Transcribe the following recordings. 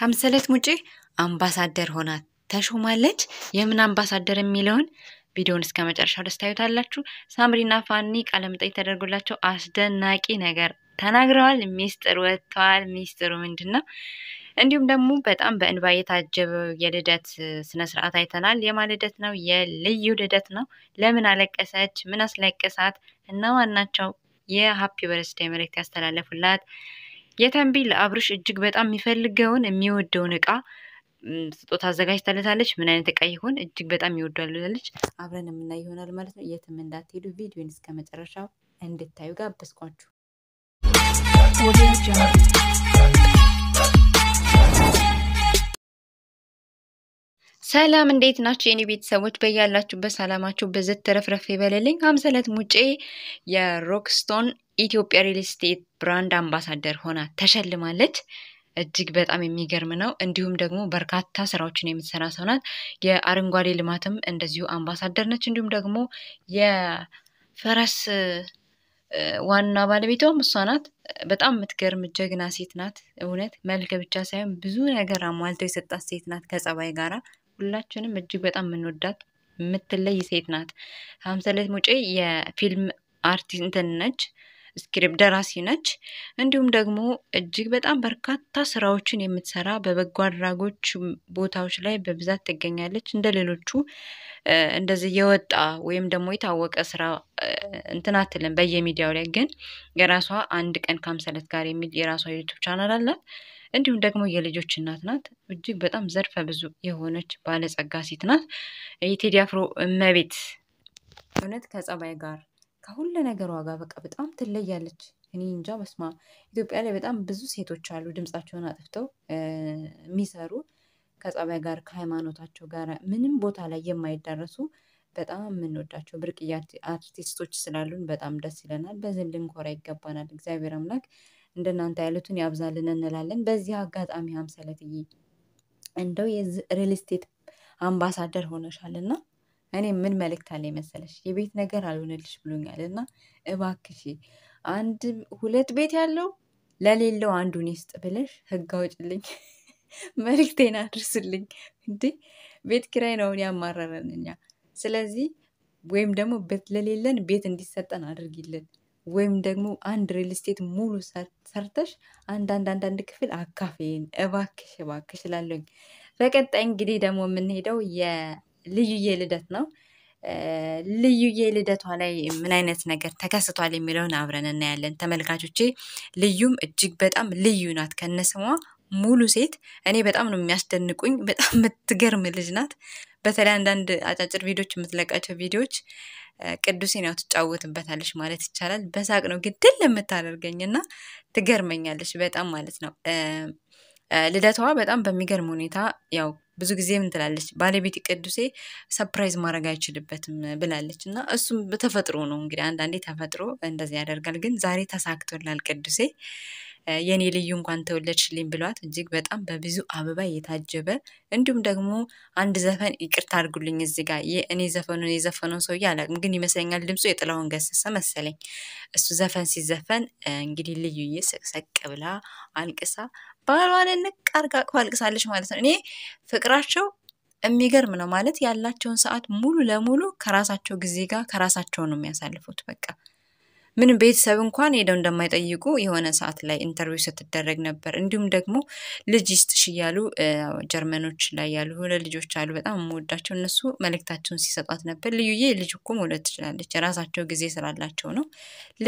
ሀምሰለት ሙጬ አምባሳደር ሆና ተሾማለች። የምን አምባሳደር የሚለውን ቪዲዮውን እስከ መጨረሻው ደስ ታዩታላችሁ። ሳምሪና ፋኒ ቃለመጠይቅ ተደርጎላቸው አስደናቂ ነገር ተናግረዋል። ሚስጥር ወጥተዋል። ሚስጥሩ ምንድን ነው? እንዲሁም ደግሞ በጣም በእንባ የታጀበው የልደት ስነስርዓት አይተናል። የማ ልደት ነው? የልዩ ልደት ነው። ለምን አለቀሰች? ምን አስለቀሳት? እና ዋናቸው የሀፒ በርስዴ መልእክት ያስተላለፉላት? የተንቢል ለአብርሽ እጅግ በጣም የሚፈልገውን የሚወደውን እቃ ስጦታ አዘጋጅታለታለች። ምን አይነት እቃ ይሆን? እጅግ በጣም ይወዷል ብላለች። አብረን የምናይ ይሆናል ማለት ነው። የትም እንዳትሄዱ ቪዲዮን እስከ መጨረሻው እንድታዩ ጋብዝኳችሁ። ሰላም እንዴት ናቸው የኔ ቤተሰቦች? በያላችሁበት ሰላማችሁ ብዝት ተረፍረፍ ይበልልኝ። ሀምሰለት ሙጬ የሮክስቶን ኢትዮጵያ ሪል ስቴት ብራንድ አምባሳደር ሆና ተሸልማለች። እጅግ በጣም የሚገርም ነው። እንዲሁም ደግሞ በርካታ ስራዎችን የምትሰራ ሰው ናት። የአረንጓዴ ልማትም እንደዚሁ አምባሳደር ነች። እንዲሁም ደግሞ የፈረስ ዋና ባለቤቷም እሷ ናት። በጣም የምትገርም ጀግና ሴት ናት። እውነት መልክ ብቻ ሳይሆን ብዙ ነገር አሟልተው የሰጣት ሴት ናት ከጸባይ ጋራ ሁላችንም እጅግ በጣም የምንወዳት የምትለይ ሴት ናት። ሀምሰለት ሙጬ የፊልም አርቲስት እንትን ነች፣ ስክሪፕ ደራሲ ነች። እንዲሁም ደግሞ እጅግ በጣም በርካታ ስራዎችን የምትሰራ በበጎ አድራጎች ቦታዎች ላይ በብዛት ትገኛለች። እንደ ሌሎቹ እንደዚህ የወጣ ወይም ደግሞ የታወቀ ስራ እንትን አትልም። በየሚዲያው ላይ ግን የራሷ አንድ ቀን ከሀምሰለት ጋር የሚል የራሷ ዩቱብ ቻናል አላት። እንዲሁም ደግሞ የልጆች እናት ናት። እጅግ በጣም ዘርፈ ብዙ የሆነች ባለጸጋ ሴት ናት። የቴዲ አፍሮ እመቤት እውነት ከጸባይ ጋር ከሁለ ነገሯ ጋር በቃ በጣም ትለያለች። እኔ እንጃ በስማ ኢትዮጵያ ላይ በጣም ብዙ ሴቶች አሉ ድምጻቸውን አጥፍተው የሚሰሩ ከጸባይ ጋር ከሃይማኖታቸው ጋር ምንም ቦታ ላይ የማይዳረሱ በጣም የምንወዳቸው ብርቅዬ አርቲስቶች ስላሉን በጣም ደስ ይለናል። በዚህ ልንኮራ ይገባናል። እግዚአብሔር አምላክ እንደናንተ ያሉትን ያብዛልን እንላለን። በዚህ አጋጣሚ አምሰለትዬ እንደው የሪል ስቴት አምባሳደር ሆነሻል እና እኔ ምን መልእክት አለ መሰለሽ የቤት ነገር አልሆነልሽ ብሎኛል እና እባክሽ አንድ ሁለት ቤት ያለው ለሌለው አንዱን ይስጥ ብለሽ ህግ አውጭልኝ፣ መልእክቴን አድርስልኝ። እንዴ ቤት ኪራይ ነውን ያማረረን እኛ። ስለዚህ ወይም ደግሞ ለሌለን ቤት እንዲሰጠን አድርጊልን። ወይም ደግሞ አንድ ሪል ስቴት ሙሉ ሰርተሽ አንዳንድ አንዳንድ ክፍል አካፌን እባክሽ እባክሽ እላለሁኝ። በቀጣይ እንግዲህ ደግሞ የምንሄደው የልዩዬ ልደት ነው። ልዩዬ ልደቷ ላይ ምን አይነት ነገር ተከስቷል የሚለውን አብረን እናያለን። ተመልካቾቼ ልዩም እጅግ በጣም ልዩ ናት ከነስሟ ሙሉ ሴት። እኔ በጣም ነው የሚያስደንቁኝ። በጣም የምትገርም ልጅ ናት። በተለይ አንዳንድ አጫጭር ቪዲዮች የምትለቃቸው ቪዲዮች ቅዱሴን ያው ትጫወትበታለች ማለት ይቻላል። በሳቅ ነው ግድል የምታደርገኝ እና ትገርመኛለች በጣም ማለት ነው። ልደቷዋ በጣም በሚገርም ሁኔታ ያው ብዙ ጊዜ ምን ትላለች ባለቤት ቅዱሴ ሰፕራይዝ ማድረግ አይችልበትም ብላለች እና እሱም በተፈጥሮ ነው እንግዲህ አንዳንዴ ተፈጥሮ እንደዚህ ያደርጋል። ግን ዛሬ ተሳክቶላል ቅዱሴ የኔ ልዩ እንኳን ተወለድሽልኝ ብሏት እጅግ በጣም በብዙ አበባ የታጀበ እንዲሁም ደግሞ አንድ ዘፈን ይቅርታ አድርጉልኝ እዚህ ጋር እኔ ዘፈኑን የዘፈነውን ሰውዬ አላውቅም፣ ግን ይመስለኛል ድምፁ የጥላሁን ገሰሰ መሰለኝ። እሱ ዘፈን ሲዘፈን እንግዲህ ልዩዬ ስቅሰቅ ብላ አልቅሳ ባሏን ንቅ አርጋ አልቅሳለች ማለት ነው። እኔ ፍቅራቸው የሚገርም ነው ማለት ያላቸውን ሰዓት ሙሉ ለሙሉ ከራሳቸው ጊዜ ጋር ከራሳቸው ነው የሚያሳልፉት በቃ ምንም ቤተሰብ እንኳን ሄደው እንደማይጠይቁ የሆነ ሰዓት ላይ ኢንተርቪው ስትደረግ ነበር። እንዲሁም ደግሞ ልጅ ይስጥሽ እያሉ ጀርመኖች ላይ ያሉ ሁለት ልጆች አሉ፣ በጣም የምወዳቸው እነሱ መልእክታቸውን ሲሰጧት ነበር። ልዩዬ ልጅ እኮ መውለድ ትችላለች፣ የራሳቸው ጊዜ ስላላቸው ነው።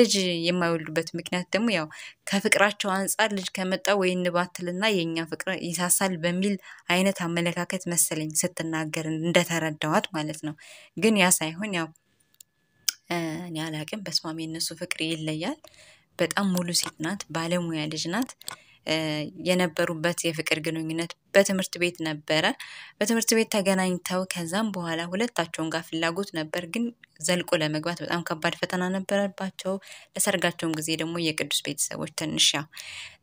ልጅ የማይወልዱበት ምክንያት ደግሞ ያው ከፍቅራቸው አንጻር ልጅ ከመጣ ወይ እንባትልና የእኛ ፍቅር ይሳሳል በሚል አይነት አመለካከት መሰለኝ ስትናገር እንደተረዳዋት ማለት ነው። ግን ያ ሳይሆን ያው እኔ አላቅም። በስማሚ የነሱ ፍቅር ይለያል። በጣም ሙሉ ሴት ናት፣ ባለሙያ ልጅ ናት። የነበሩበት የፍቅር ግንኙነት በትምህርት ቤት ነበረ። በትምህርት ቤት ተገናኝተው ከዛም በኋላ ሁለታቸውን ጋር ፍላጎት ነበር፣ ግን ዘልቆ ለመግባት በጣም ከባድ ፈተና ነበረባቸው። ለሰርጋቸውም ጊዜ ደግሞ የቅዱስ ቤተሰቦች ትንሽ ያው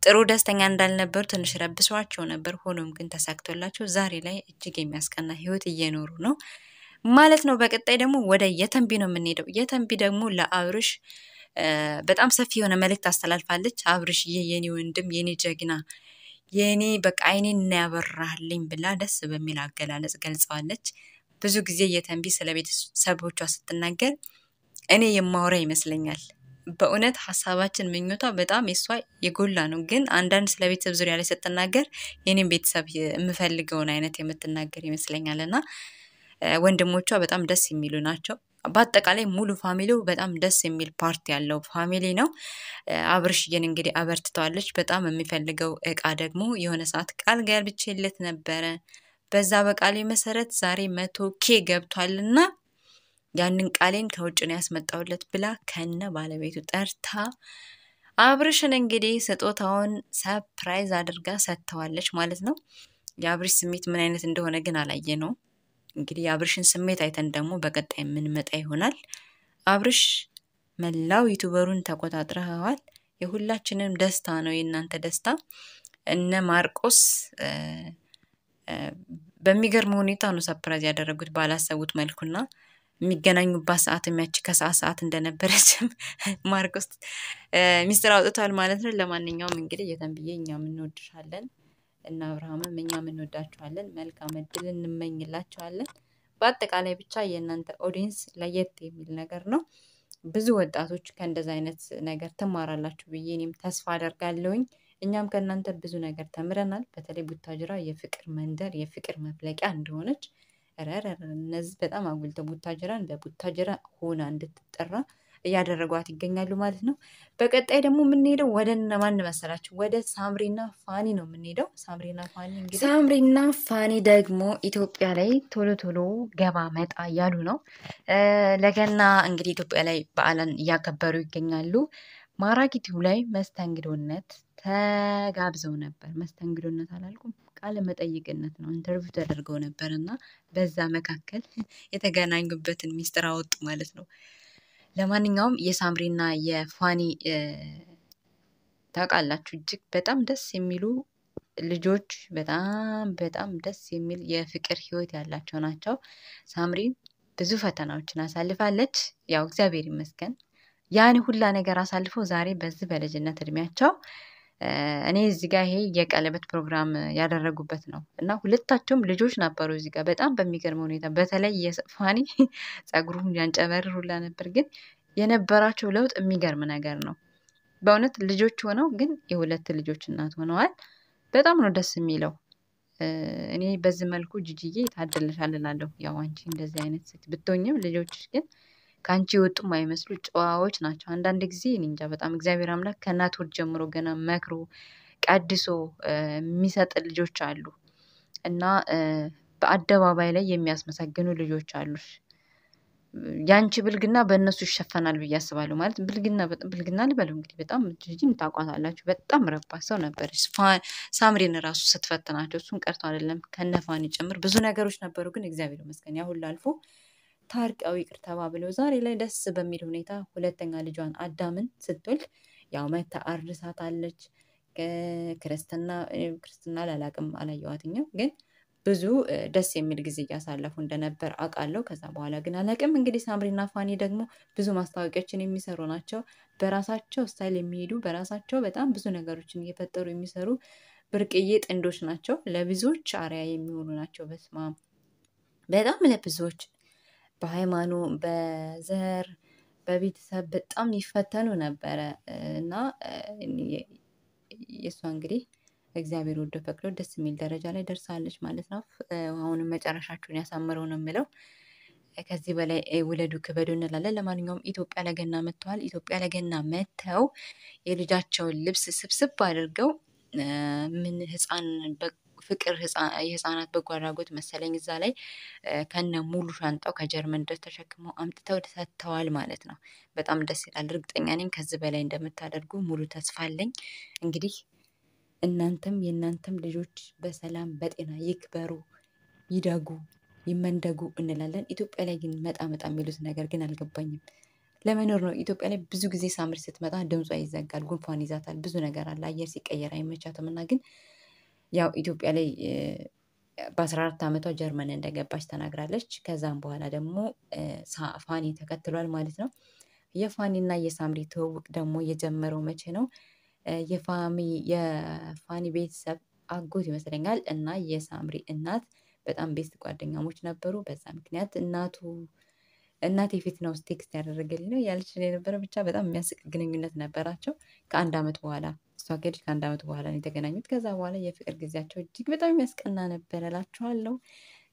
ጥሩ ደስተኛ እንዳልነበሩ ትንሽ ረብሰዋቸው ነበር። ሆኖም ግን ተሳክቶላቸው ዛሬ ላይ እጅግ የሚያስቀና ህይወት እየኖሩ ነው። ማለት ነው። በቀጣይ ደግሞ ወደ የተንቢ ነው የምንሄደው። የተንቢ ደግሞ ለአብርሽ በጣም ሰፊ የሆነ መልእክት አስተላልፋለች። አብርሽ ይህ የኔ ወንድም የኔ ጀግና የኔ በቃ አይኔን እናያበራልኝ ብላ ደስ በሚል አገላለጽ ገልጸዋለች። ብዙ ጊዜ የተንቢ ስለ ቤተሰቦቿ ስትናገር እኔ የማወራ ይመስለኛል። በእውነት ሀሳባችን ምኞቷ በጣም የሷ የጎላ ነው። ግን አንዳንድ ስለ ቤተሰብ ዙሪያ ላይ ስትናገር የኔም ቤተሰብ የምፈልገውን አይነት የምትናገር ይመስለኛል እና ወንድሞቿ በጣም ደስ የሚሉ ናቸው። በአጠቃላይ ሙሉ ፋሚሊው በጣም ደስ የሚል ፓርቲ ያለው ፋሚሊ ነው። አብርሽዬን እንግዲህ አበርትተዋለች። በጣም የሚፈልገው እቃ ደግሞ የሆነ ሰዓት ቃል ገብቼለት ነበረ። በዛ በቃሌ መሰረት ዛሬ መቶ ኬ ገብቷልና ያንን ቃሌን ከውጭ ነው ያስመጣውለት ብላ ከነ ባለቤቱ ጠርታ አብርሽን እንግዲህ ስጦታውን ሰፕራይዝ አድርጋ ሰጥተዋለች ማለት ነው። የአብርሽ ስሜት ምን አይነት እንደሆነ ግን አላየ ነው። እንግዲህ የአብርሽን ስሜት አይተን ደግሞ በቀጣይ የምንመጣ ይሆናል። አብርሽ መላው ዩቱበሩን ተቆጣጥረኸዋል። የሁላችንም ደስታ ነው የእናንተ ደስታ። እነ ማርቆስ በሚገርም ሁኔታ ነው ሰፕራይዝ ያደረጉት ባላሰቡት መልኩና የሚገናኙባት ሰዓት የሚያች ከሰዓት ሰዓት እንደነበረችም ማርቆስ ሚስጥር አውጥቷል ማለት ነው። ለማንኛውም እንግዲህ እየተንብዬ እኛም እንወድሻለን። እና አብርሃምም እኛም እንወዳችኋለን። መልካም እድል እንመኝላቸዋለን። በአጠቃላይ ብቻ የእናንተ ኦዲየንስ ለየት የሚል ነገር ነው። ብዙ ወጣቶች ከእንደዚህ አይነት ነገር ትማራላችሁ ብዬ እኔም ተስፋ አደርጋለሁኝ። እኛም ከእናንተ ብዙ ነገር ተምረናል። በተለይ ቡታጅራ የፍቅር መንደር የፍቅር መፍለቂያ እንደሆነች ረረረ እነዚህ በጣም አጉልተው ቡታጅራን በቡታጅራ ሆና እንድትጠራ እያደረጓት ይገኛሉ ማለት ነው። በቀጣይ ደግሞ የምንሄደው ወደ ማን መሰላችሁ? ወደ ሳምሪና ፋኒ ነው የምንሄደው። ሳምሪና ፋኒ እንግዲህ ሳምሪና ፋኒ ደግሞ ኢትዮጵያ ላይ ቶሎ ቶሎ ገባ መጣ እያሉ ነው። ለገና እንግዲህ ኢትዮጵያ ላይ በዓልን እያከበሩ ይገኛሉ። ማራኪቲው ላይ መስተንግዶነት ተጋብዘው ነበር። መስተንግዶነት አላልኩም፣ ቃለ መጠይቅነት ነው። ኢንተርቪው ተደርገው ነበር እና በዛ መካከል የተገናኙበትን ሚስጥር አወጡ ማለት ነው። ለማንኛውም የሳምሪና የፋኒ ታውቃላችሁ እጅግ በጣም ደስ የሚሉ ልጆች በጣም በጣም ደስ የሚል የፍቅር ህይወት ያላቸው ናቸው። ሳምሪ ብዙ ፈተናዎችን አሳልፋለች። ያው እግዚአብሔር ይመስገን ያን ሁላ ነገር አሳልፎ ዛሬ በዚህ በልጅነት እድሜያቸው እኔ እዚህ ጋር ይሄ የቀለበት ፕሮግራም ያደረጉበት ነው እና ሁለታቸውም ልጆች ነበሩ። እዚህ ጋር በጣም በሚገርም ሁኔታ በተለይ የፋኒ ጸጉሩም ያንጨበርሩላ ነበር፣ ግን የነበራቸው ለውጥ የሚገርም ነገር ነው በእውነት ልጆች ሆነው ግን የሁለት ልጆች እናት ሆነዋል። በጣም ነው ደስ የሚለው። እኔ በዚህ መልኩ ጅጅዬ ታደልሻል እላለሁ። ያው አንቺ እንደዚህ አይነት ሴት ብትሆኝም ልጆች ግን ከአንቺ የወጡ የማይመስሉ ጨዋዎች ናቸው። አንዳንድ ጊዜ እንጃ በጣም እግዚአብሔር አምላክ ከእናት ወር ጀምሮ ገና መክሮ ቀድሶ የሚሰጥ ልጆች አሉ እና በአደባባይ ላይ የሚያስመሰግኑ ልጆች አሉ። ያንቺ ብልግና በእነሱ ይሸፈናል ብዬ አስባለሁ። ማለት ብልግና ብልግና ልበለው እንግዲህ በጣም ልጅም ታውቋታላችሁ። በጣም ረባ ሰው ነበር። ሳምሪን ራሱ ስትፈትናቸው እሱን ቀርቶ አይደለም ከነፋን ጭምር ብዙ ነገሮች ነበሩ፣ ግን እግዚአብሔር ይመስገን ያ አልፎ ታርቀው ይቅር ተባብለው ዛሬ ላይ ደስ በሚል ሁኔታ ሁለተኛ ልጇን አዳምን ስትወልድ ያው መታ አርሳታለች። ክርስትና ክርስትና ላላቅም አላየዋትኛው ግን ብዙ ደስ የሚል ጊዜ እያሳለፉ እንደነበር አውቃለሁ። ከዛ በኋላ ግን አላቅም። እንግዲህ ሳምሪና ፋኒ ደግሞ ብዙ ማስታወቂያዎችን የሚሰሩ ናቸው። በራሳቸው ስታይል የሚሄዱ በራሳቸው በጣም ብዙ ነገሮችን እየፈጠሩ የሚሰሩ ብርቅዬ ጥንዶች ናቸው። ለብዙዎች አሪያ የሚሆኑ ናቸው። በስማም በጣም ለብዙዎች በሃይማኖት፣ በዘር፣ በቤተሰብ በጣም ይፈተኑ ነበረ እና የእሷ እንግዲህ እግዚአብሔር ወዶ ፈቅዶ ደስ የሚል ደረጃ ላይ ደርሳለች ማለት ነው። አሁንም መጨረሻችሁን ያሳምረው ነው የምለው። ከዚህ በላይ ውለዱ ክበዱ እንላለን። ለማንኛውም ኢትዮጵያ ለገና መጥተዋል። ኢትዮጵያ ለገና መጥተው የልጃቸውን ልብስ ስብስብ አድርገው ምን ህፃን ፍቅር የህፃናት በጎ አድራጎት መሰለኝ እዛ ላይ ከነ ሙሉ ሻንጣው ከጀርመን ድረስ ተሸክመው አምጥተው ሰጥተዋል ማለት ነው። በጣም ደስ ይላል። እርግጠኛ ነኝ ከዚህ በላይ እንደምታደርጉ ሙሉ ተስፋ አለኝ። እንግዲህ እናንተም የእናንተም ልጆች በሰላም በጤና ይክበሩ፣ ይደጉ፣ ይመንደጉ እንላለን። ኢትዮጵያ ላይ ግን መጣ መጣ የሚሉት ነገር ግን አልገባኝም። ለመኖር ነው። ኢትዮጵያ ላይ ብዙ ጊዜ ሳምር ስትመጣ ድምጿ ይዘጋል፣ ጉንፋን ይዛታል፣ ብዙ ነገር አለ። አየር ሲቀየር አይመቻትም እና ግን ያው ኢትዮጵያ ላይ በአስራ አራት ዓመቷ ጀርመን እንደገባች ተናግራለች። ከዛም በኋላ ደግሞ ፋኒ ተከትሏል ማለት ነው። እና የሳምሪ ትውውቅ ደግሞ የጀመረው መቼ ነው? የፋኒ ቤተሰብ አጎት ይመስለኛል እና የሳምሪ እናት በጣም ቤስት ጓደኛሞች ነበሩ። በዛ ምክንያት እናቱ እናቴ ፊት ነው ቴክስት ያደረገልኝ ነው ያለች የነበረ ብቻ በጣም የሚያስቅ ግንኙነት ነበራቸው። ከአንድ ዓመት በኋላ እሷ ከሄደች ከአንድ አመት በኋላ ነው የተገናኙት። ከዛ በኋላ የፍቅር ጊዜያቸው እጅግ በጣም የሚያስቀና ነበር እላችኋለሁ።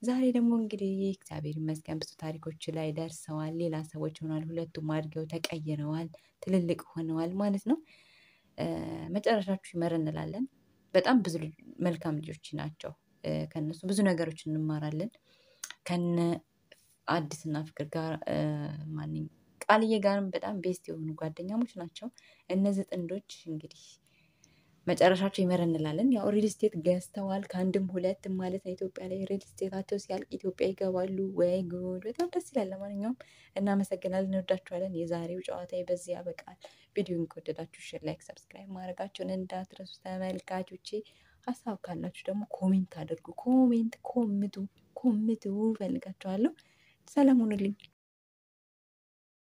ዛሬ ደግሞ እንግዲህ እግዚአብሔር ይመስገን ብዙ ታሪኮች ላይ ደርሰዋል። ሌላ ሰዎች ሆኗል። ሁለቱም አድገው ተቀይረዋል፣ ትልልቅ ሆነዋል ማለት ነው። መጨረሻችሁ ይመር እንላለን። በጣም ብዙ መልካም ልጆች ናቸው። ከነሱ ብዙ ነገሮች እንማራለን ከነ አዲስና ፍቅር ጋር ማንኝ ቃልዬ ጋርም በጣም ቤስት የሆኑ ጓደኛሞች ናቸው። እነዚህ ጥንዶች እንግዲህ መጨረሻቸው ይመር እንላለን። ያው ሪል ስቴት ገዝተዋል ከአንድም ሁለትም ማለት ነው። ኢትዮጵያ ላይ ሪል ስቴታቸው ሲያልቅ ኢትዮጵያ ይገባሉ። ወይ ጉድ! በጣም ደስ ይላል። ለማንኛውም እናመሰግናለን፣ እንወዳችኋለን። የዛሬው ጨዋታ በዚህ ያበቃል። ቪዲዮን ከወደዳችሁ ሼር፣ ላይክ፣ ሰብስክራይብ ማድረጋችሁን እንዳትረሱ ተመልካቾቼ። ሀሳብ ካላችሁ ደግሞ ኮሜንት አድርጉ። ኮሜንት ኮምቱ ኮምቱ እፈልጋችኋለሁ። ሰላም ሁኑልኝ።